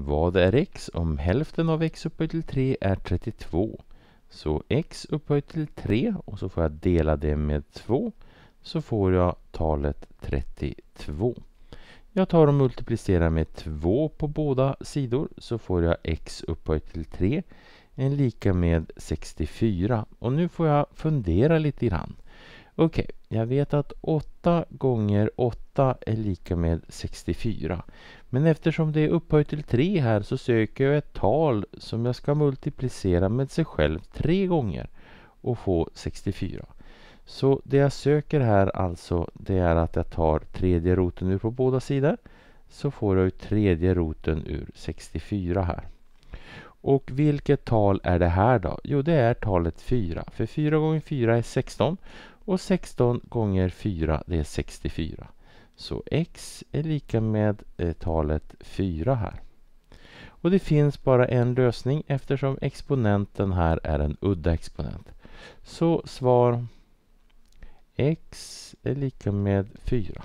Vad är x om hälften av x upphöjt till 3 är 32? Så x upphöjt till 3 och så får jag dela det med 2 så får jag talet 32. Jag tar och multiplicerar med 2 på båda sidor så får jag x upphöjt till 3 är lika med 64 och nu får jag fundera lite grann. Okej, okay, jag vet att 8 gånger 8 är lika med 64. Men eftersom det är upphöjt till 3 här så söker jag ett tal som jag ska multiplicera med sig själv tre gånger och få 64. Så det jag söker här alltså det är att jag tar tredje roten ur på båda sidor så får jag tredje roten ur 64 här. Och vilket tal är det här då? Jo, det är talet 4. För 4 gånger 4 är 16. Och 16 gånger 4 det är 64. Så x är lika med eh, talet 4 här. Och det finns bara en lösning eftersom exponenten här är en udda exponent. Så svar x är lika med 4.